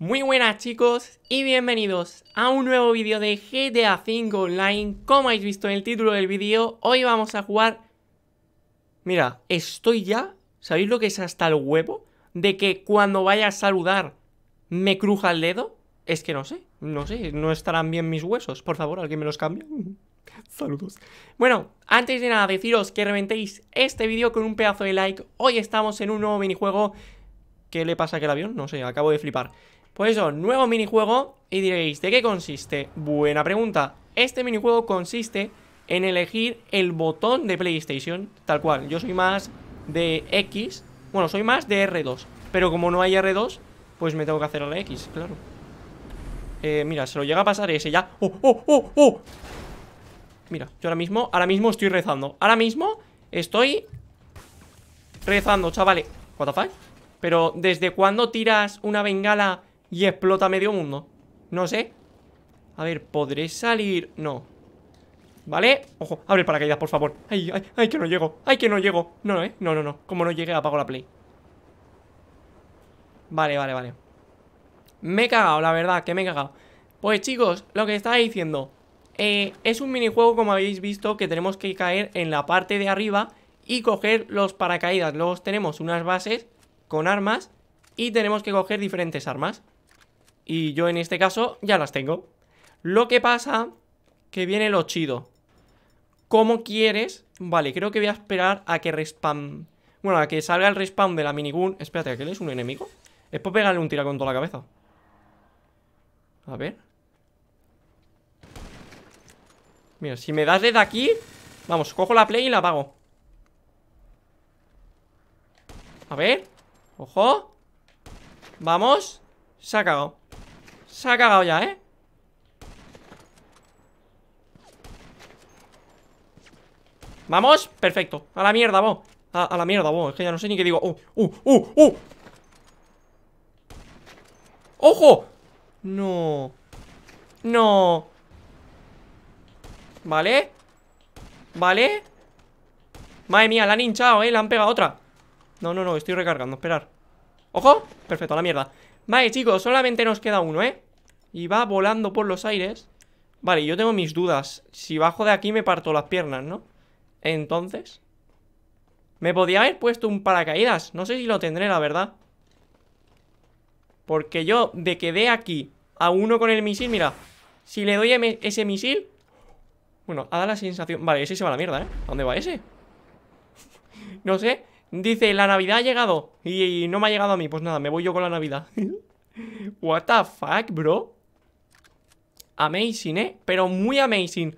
Muy buenas chicos y bienvenidos a un nuevo vídeo de GTA V Online Como habéis visto en el título del vídeo, hoy vamos a jugar... Mira, estoy ya, ¿sabéis lo que es hasta el huevo? De que cuando vaya a saludar me cruja el dedo Es que no sé, no sé, no estarán bien mis huesos Por favor, alguien me los cambie Saludos Bueno, antes de nada deciros que reventéis este vídeo con un pedazo de like Hoy estamos en un nuevo minijuego ¿Qué le pasa a el avión? No sé, acabo de flipar pues eso, nuevo minijuego y diréis, ¿de qué consiste? Buena pregunta. Este minijuego consiste en elegir el botón de PlayStation, tal cual. Yo soy más de X, bueno, soy más de R2, pero como no hay R2, pues me tengo que hacer a la X, claro. Eh, mira, se lo llega a pasar ese ya. ¡Oh, oh, oh, oh! Mira, yo ahora mismo, ahora mismo estoy rezando. Ahora mismo estoy rezando, chavales. ¿What the Pero, ¿desde cuándo tiras una bengala y explota medio mundo. No sé. A ver, ¿podré salir? No. ¿Vale? Ojo, abre el paracaídas, por favor. Ay, ay, ay, que no llego. Ay, que no llego. No, eh. No, no, no. Como no llegue, apago la play. Vale, vale, vale. Me he cagado, la verdad, que me he cagado. Pues chicos, lo que estaba diciendo. Eh, es un minijuego, como habéis visto, que tenemos que caer en la parte de arriba y coger los paracaídas. Luego tenemos unas bases con armas y tenemos que coger diferentes armas. Y yo en este caso ya las tengo. Lo que pasa que viene lo chido. ¿Cómo quieres? Vale, creo que voy a esperar a que respawn... Bueno, a que salga el respawn de la minigun. Espérate, ¿aquel es un enemigo? Es por pegarle un tira con toda la cabeza. A ver. Mira, si me das desde aquí... Vamos, cojo la play y la apago. A ver. Ojo. Vamos. Se ha cagado. Se ha cagado ya, ¿eh? Vamos, perfecto A la mierda, vos a, la mierda, vos Es que ya no sé ni qué digo ¡Uh, uh, uh, uh! ¡Ojo! No No Vale Vale Madre mía, la han hinchado, eh, La han pegado otra No, no, no, estoy recargando, esperar ¡Ojo! Perfecto, a la mierda Vale, chicos, solamente nos queda uno, eh y va volando por los aires. Vale, yo tengo mis dudas. Si bajo de aquí me parto las piernas, ¿no? Entonces... Me podía haber puesto un paracaídas. No sé si lo tendré, la verdad. Porque yo, de que dé aquí a uno con el misil, mira. Si le doy ese misil... Bueno, ha dado la sensación... Vale, ese se va a la mierda, ¿eh? dónde va ese? no sé. Dice, la Navidad ha llegado. Y, y no me ha llegado a mí. Pues nada, me voy yo con la Navidad. What the fuck, bro amazing, ¿eh? Pero muy amazing.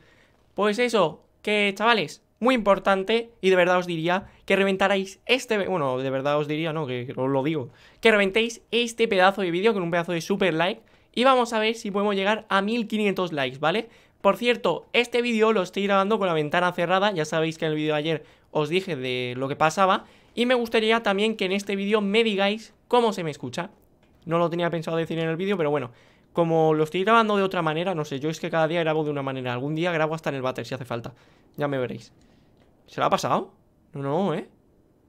Pues eso, que chavales, muy importante y de verdad os diría que reventarais este... Bueno, de verdad os diría, no, que, os lo digo. Que reventéis este pedazo de vídeo con un pedazo de super like y vamos a ver si podemos llegar a 1500 likes, ¿vale? Por cierto, este vídeo lo estoy grabando con la ventana cerrada, ya sabéis que en el vídeo de ayer os dije de lo que pasaba y me gustaría también que en este vídeo me digáis cómo se me escucha. No lo tenía pensado decir en el vídeo, pero bueno, como lo estoy grabando de otra manera, no sé, yo es que cada día grabo de una manera. Algún día grabo hasta en el váter si hace falta. Ya me veréis. ¿Se lo ha pasado? No, no, ¿eh?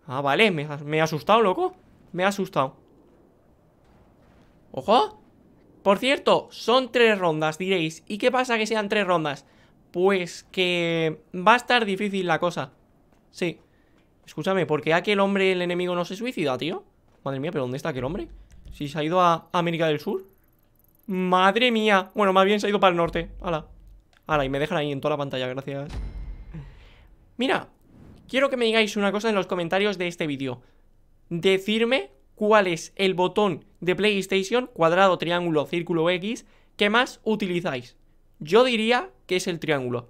Ah, vale, me, me he asustado, loco. Me he asustado. ¡Ojo! Por cierto, son tres rondas, diréis. ¿Y qué pasa que sean tres rondas? Pues que va a estar difícil la cosa. Sí. Escúchame, ¿por qué aquel hombre, el enemigo, no se suicida, tío? Madre mía, ¿pero dónde está aquel hombre? Si se ha ido a América del Sur. Madre mía Bueno, más bien se ha ido para el norte Hala Hala, y me dejan ahí en toda la pantalla, gracias Mira Quiero que me digáis una cosa en los comentarios de este vídeo Decirme cuál es el botón de PlayStation Cuadrado, triángulo, círculo, X Que más utilizáis Yo diría que es el triángulo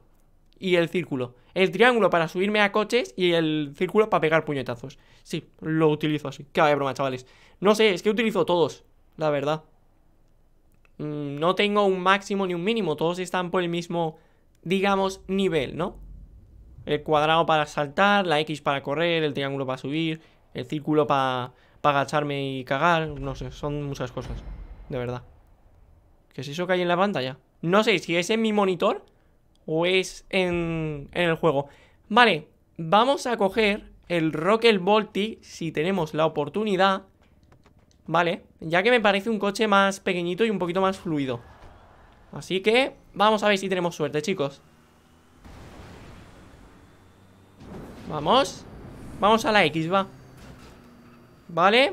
y el círculo. El triángulo para subirme a coches y el círculo para pegar puñetazos. Sí, lo utilizo así. Qué broma, chavales. No sé, es que utilizo todos, la verdad. Mm, no tengo un máximo ni un mínimo, todos están por el mismo, digamos, nivel, ¿no? El cuadrado para saltar, la X para correr, el triángulo para subir, el círculo para agacharme y cagar, no sé, son muchas cosas, de verdad. ¿Qué es eso que hay en la pantalla? No sé si es en mi monitor o es en, en el juego. Vale, vamos a coger el Rocket Bolty si tenemos la oportunidad. Vale, ya que me parece un coche más pequeñito y un poquito más fluido Así que vamos a ver si tenemos suerte, chicos Vamos Vamos a la X, va Vale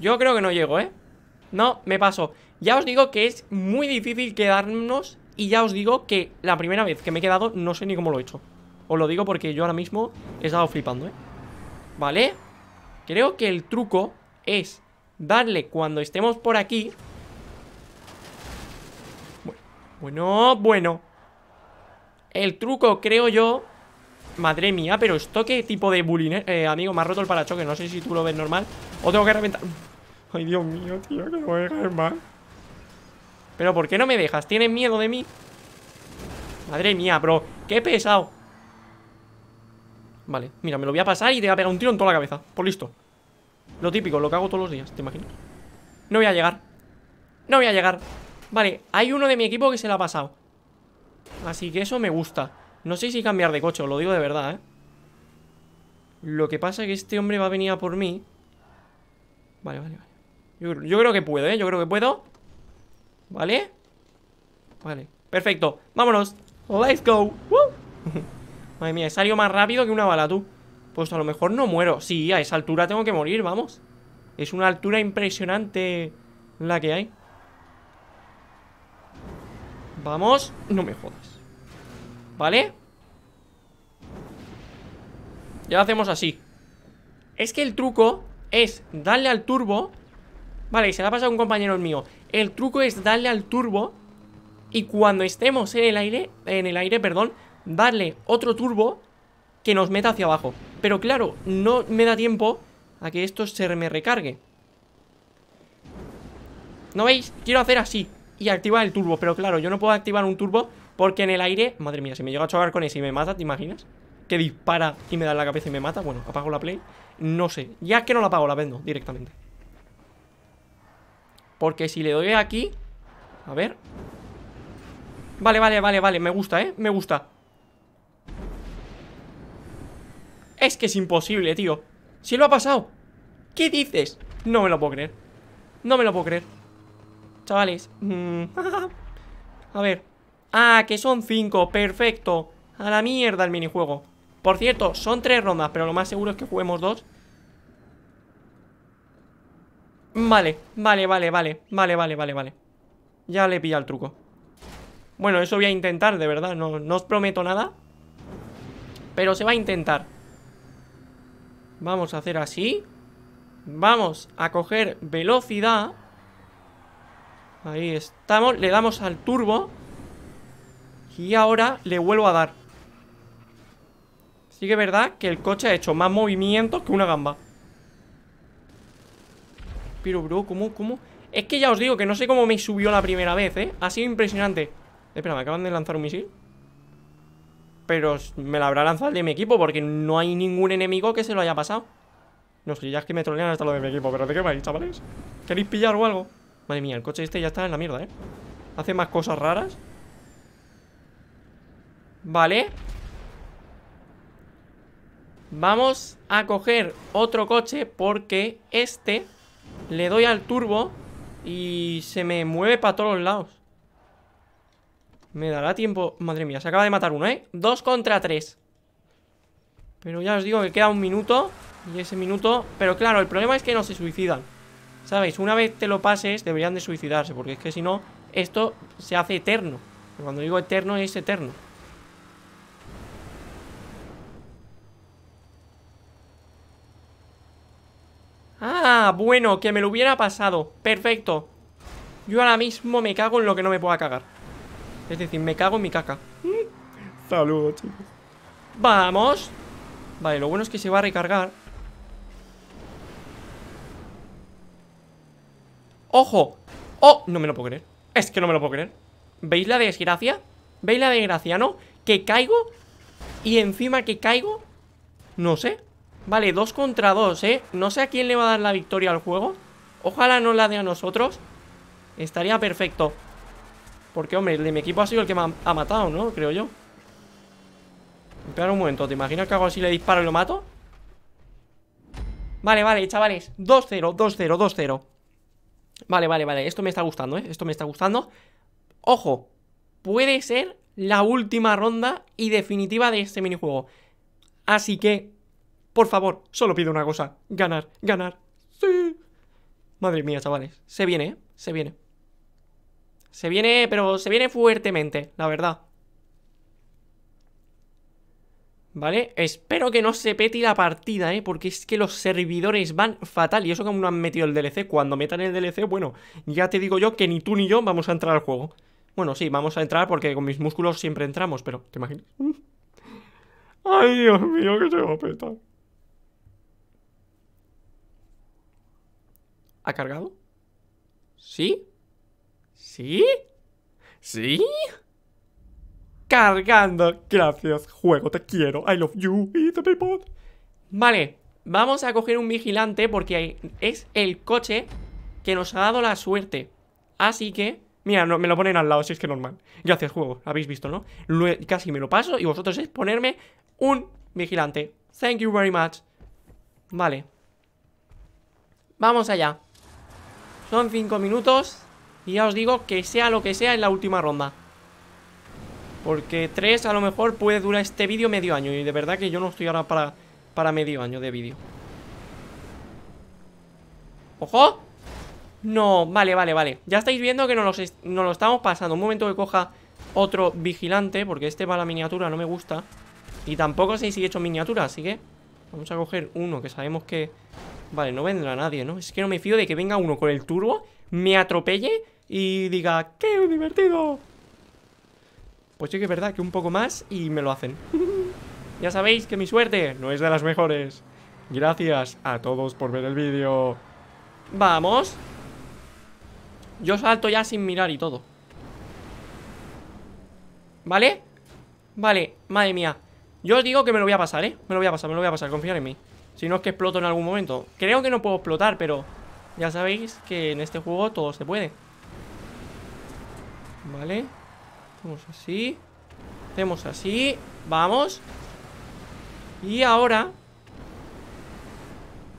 Yo creo que no llego, ¿eh? No, me paso Ya os digo que es muy difícil quedarnos Y ya os digo que la primera vez que me he quedado No sé ni cómo lo he hecho Os lo digo porque yo ahora mismo he estado flipando, ¿eh? Vale Creo que el truco es darle cuando estemos por aquí. Bueno, bueno. El truco, creo yo... Madre mía, pero esto qué tipo de bullying, eh, amigo, me ha roto el parachoque. No sé si tú lo ves normal. O tengo que reventar... Ay, Dios mío, tío, que no voy a dejar más. Pero ¿por qué no me dejas? ¿Tienes miedo de mí? Madre mía, bro. Qué pesado. Vale, mira, me lo voy a pasar y te voy a pegar un tiro en toda la cabeza. Por pues listo. Lo típico, lo que hago todos los días, ¿te imaginas? No voy a llegar No voy a llegar Vale, hay uno de mi equipo que se la ha pasado Así que eso me gusta No sé si cambiar de coche, lo digo de verdad, ¿eh? Lo que pasa es que este hombre va a venir a por mí Vale, vale, vale yo, creo que puedo, ¿eh? Yo creo que puedo ¿Vale? Vale, perfecto Vámonos Let's go Madre mía, he salido más rápido que una bala, tú pues a lo mejor no muero Sí, a esa altura tengo que morir, vamos Es una altura impresionante la que hay Vamos, no me jodas ¿Vale? Ya lo hacemos así Es que el truco es darle al turbo Vale, se la ha pasado un compañero mío El truco es darle al turbo Y cuando estemos en el aire En el aire, perdón Darle otro turbo que nos meta hacia abajo. Pero claro, no me da tiempo a que esto se me recargue. ¿No veis? Quiero hacer así y activar el turbo. Pero claro, yo no puedo activar un turbo porque en el aire... Madre mía, si me llega a chocar con ese y me mata, ¿te imaginas? Que dispara y me da en la cabeza y me mata. Bueno, apago la play. No sé. Ya que no la apago, la vendo directamente. Porque si le doy aquí... A ver... Vale, vale, vale, vale. Me gusta, ¿eh? Me gusta. Es que es imposible, tío Si lo ha pasado ¿Qué dices? No me lo puedo creer No me lo puedo creer Chavales mm, A ver Ah, que son cinco, perfecto A la mierda el minijuego Por cierto, son tres rondas Pero lo más seguro es que juguemos dos Vale, vale, vale, vale Vale, vale, vale, vale Ya le pilla el truco Bueno, eso voy a intentar, de verdad No, no os prometo nada Pero se va a intentar Vamos a hacer así. Vamos a coger velocidad. Ahí estamos. Le damos al turbo. Y ahora le vuelvo a dar. Sí que es verdad que el coche ha hecho más movimientos que una gamba. Pero, bro, ¿cómo, cómo? Es que ya os digo que no sé cómo me subió la primera vez, ¿eh? Ha sido impresionante. Espera, ¿me acaban de lanzar un misil? pero me la habrá lanzado el de mi equipo porque no hay ningún enemigo que se lo haya pasado. No sé, ya es que me trolean hasta lo de mi equipo, pero ¿de qué vais, chavales? ¿Queréis pillar o algo? Madre mía, el coche este ya está en la mierda, ¿eh? Hace más cosas raras. Vale. Vamos a coger otro coche porque este le doy al turbo y se me mueve para todos los lados. Me dará tiempo... Madre mía, se acaba de matar uno, ¿eh? Dos contra tres Pero ya os digo que queda un minuto Y ese minuto... Pero claro, el problema es que no se suicidan ¿Sabéis? Una vez te lo pases deberían de suicidarse Porque es que si no, esto se hace eterno Cuando digo eterno es eterno Ah, bueno, que me lo hubiera pasado Perfecto Yo ahora mismo me cago en lo que no me pueda cagar es decir, me cago en mi caca. Saludos, chicos. ¡Vamos! Vale, lo bueno es que se va a recargar. ¡Ojo! ¡Oh! No me lo puedo creer. Es que no me lo puedo creer. ¿Veis la desgracia? ¿Veis la desgracia, no? Que caigo y encima que caigo No sé Vale, dos contra dos, ¿eh? No sé a quién le va a dar la victoria al juego Ojalá no la dé a nosotros Estaría perfecto porque, hombre, el de mi equipo ha sido el que me ha matado, ¿no? Creo yo Espera un momento, ¿te imaginas que hago así, le disparo y lo mato? Vale, vale, chavales 2-0, 2-0, 2-0 Vale, vale, vale, esto me está gustando, ¿eh? Esto me está gustando Ojo, puede ser la última ronda y definitiva de este minijuego Así que, por favor, solo pido una cosa Ganar, ganar, sí Madre mía, chavales, se viene, ¿eh? Se viene se viene, pero se viene fuertemente, la verdad. ¿Vale? Espero que no se pete la partida, ¿eh? Porque es que los servidores van fatal Y eso que no han metido el DLC Cuando metan el DLC, bueno, ya te digo yo Que ni tú ni yo vamos a entrar al juego Bueno, sí, vamos a entrar porque con mis músculos siempre entramos Pero, ¿te imaginas? Ay, Dios mío, que se va a petar ¿Ha cargado? ¿Sí? ¿Sí? ¿Sí? Cargando. Gracias, juego, te quiero. I love you. It's the people. Vale, vamos a coger un vigilante porque es el coche que nos ha dado la suerte. Así que... Mira, no, me lo ponen al lado, si es que normal. Gracias, juego. Habéis visto, ¿no? casi me lo paso y vosotros es ponerme un vigilante. Thank you very much. Vale. Vamos allá. Son cinco minutos y ya os digo que sea lo que sea en la última ronda. Porque tres a lo mejor puede durar este vídeo medio año. Y de verdad que yo no estoy ahora para, para medio año de vídeo. ¡Ojo! No, vale, vale, vale. Ya estáis viendo que nos, lo estamos pasando. Un momento que coja otro vigilante, porque este a la miniatura no me gusta. Y tampoco sé si he hecho miniatura, así que... Vamos a coger uno que sabemos que... Vale, no vendrá nadie, ¿no? Es que no me fío de que venga uno con el turbo me atropelle y diga, ¡qué divertido! Pues sí que es verdad que un poco más y me lo hacen. ya sabéis que mi suerte no es de las mejores. Gracias a todos por ver el vídeo. ¡Vamos! Yo salto ya sin mirar y todo. ¿Vale? Vale, madre mía. Yo os digo que me lo voy a pasar, ¿eh? Me lo voy a pasar, me lo voy a pasar, confiar en mí. Si no es que exploto en algún momento. Creo que no puedo explotar, pero... Ya sabéis que en este juego todo se puede Vale Hacemos así Hacemos así Vamos Y ahora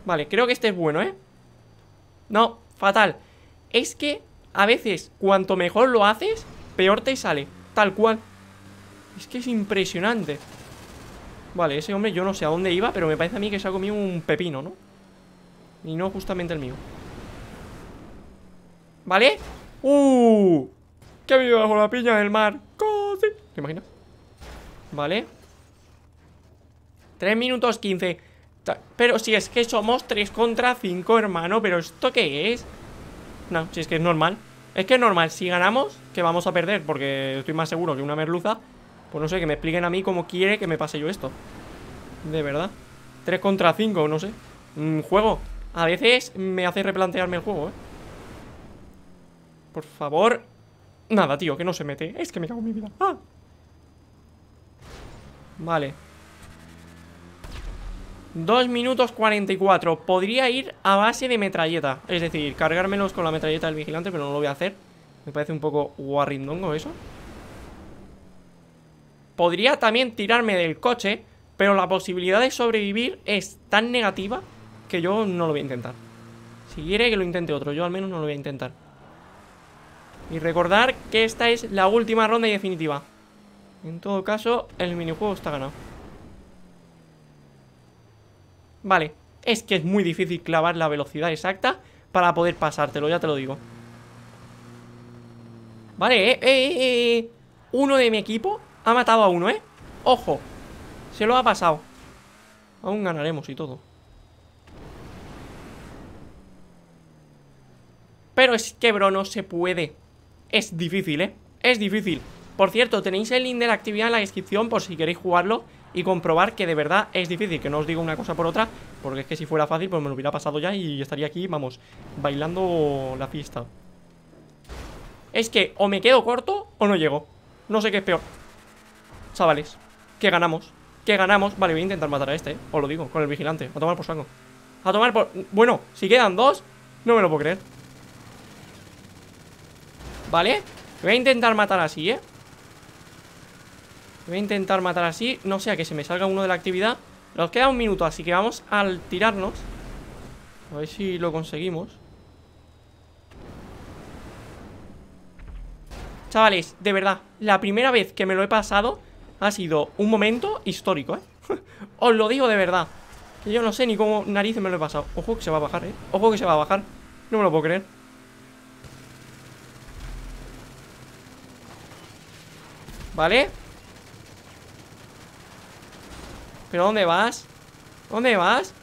Vale, creo que este es bueno, ¿eh? No, fatal Es que a veces cuanto mejor lo haces Peor te sale Tal cual Es que es impresionante Vale, ese hombre yo no sé a dónde iba Pero me parece a mí que se ha comido un pepino, ¿no? Y no justamente el mío ¿Vale? ¡Uh! Que vive bajo la piña del mar. ¡Cosi! ¿Te imaginas? ¿Vale? 3 minutos 15. Pero si es que somos 3 contra 5, hermano. ¿Pero esto qué es? No, si es que es normal. Es que es normal. Si ganamos, que vamos a perder. Porque estoy más seguro que una merluza. Pues no sé, que me expliquen a mí cómo quiere que me pase yo esto. De verdad. 3 contra 5, no sé. Un mm, juego. A veces me hace replantearme el juego, ¿eh? Por favor. Nada, tío, que no se mete. Es que me cago en mi vida. Ah. Vale. Dos minutos 44. Podría ir a base de metralleta. Es decir, cargármelos con la metralleta del vigilante, pero no lo voy a hacer. Me parece un poco guarrindongo eso. Podría también tirarme del coche, pero la posibilidad de sobrevivir es tan negativa que yo no lo voy a intentar. Si quiere que lo intente otro, yo al menos no lo voy a intentar. Y recordar que esta es la última ronda definitiva. En todo caso, el minijuego está ganado. Vale, es que es muy difícil clavar la velocidad exacta para poder pasártelo, ya te lo digo. Vale, eh, eh, eh, Uno de mi equipo ha matado a uno, ¿eh? ¡Ojo! Se lo ha pasado. Aún ganaremos y todo. Pero es que, bro, no se puede. Es difícil, ¿eh? Es difícil Por cierto, tenéis el link de la actividad en la descripción Por si queréis jugarlo y comprobar que de verdad es difícil Que no os digo una cosa por otra Porque es que si fuera fácil, pues me lo hubiera pasado ya Y estaría aquí, vamos, bailando la fiesta Es que o me quedo corto o no llego No sé qué es peor Chavales, que ganamos Que ganamos, vale, voy a intentar matar a este, ¿eh? os lo digo Con el vigilante, a tomar por saco A tomar por... Bueno, si quedan dos, no me lo puedo creer ¿Vale? Voy a intentar matar así, ¿eh? Voy a intentar matar así No sea que se me salga uno de la actividad Nos queda un minuto, así que vamos al tirarnos A ver si lo conseguimos Chavales, de verdad La primera vez que me lo he pasado Ha sido un momento histórico, ¿eh? Os lo digo de verdad Que yo no sé ni cómo narices me lo he pasado Ojo que se va a bajar, ¿eh? Ojo que se va a bajar No me lo puedo creer ¿Vale? ¿Pero dónde vas? ¿Dónde vas?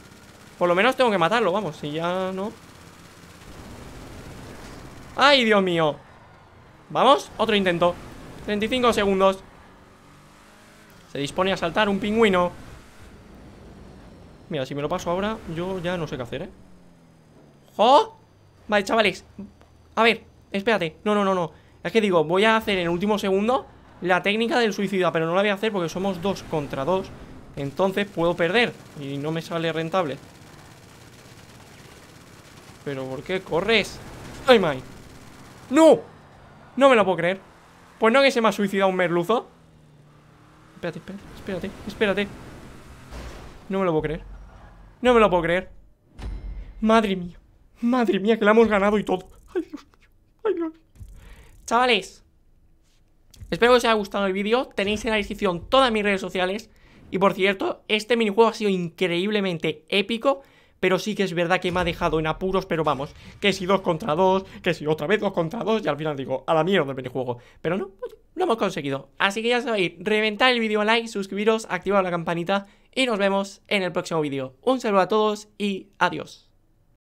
Por lo menos tengo que matarlo, vamos Si ya no ¡Ay, Dios mío! Vamos, otro intento 35 segundos Se dispone a saltar un pingüino Mira, si me lo paso ahora Yo ya no sé qué hacer, ¿eh? ¡Jo! Vale, chavales A ver, espérate No, no, no, no Es que digo, voy a hacer en el último segundo la técnica del suicida, pero no la voy a hacer porque somos dos contra dos. Entonces puedo perder y no me sale rentable. ¿Pero por qué corres? ¡Ay, my! ¡No! No me lo puedo creer. Pues no que se me ha suicidado un merluzo. Espérate, espérate, espérate, espérate. No me lo puedo creer. No me lo puedo creer. Madre mía. Madre mía, que la hemos ganado y todo. Ay, Dios mío. Ay, Dios mío. Chavales, Espero que os haya gustado el vídeo. Tenéis en la descripción todas mis redes sociales. Y por cierto, este minijuego ha sido increíblemente épico. Pero sí que es verdad que me ha dejado en apuros, pero vamos, que si dos contra dos, que si otra vez dos contra dos, y al final digo, a la mierda el minijuego. Pero no, lo hemos conseguido. Así que ya sabéis, reventad el vídeo a like, suscribiros, activar la campanita y nos vemos en el próximo vídeo. Un saludo a todos y adiós.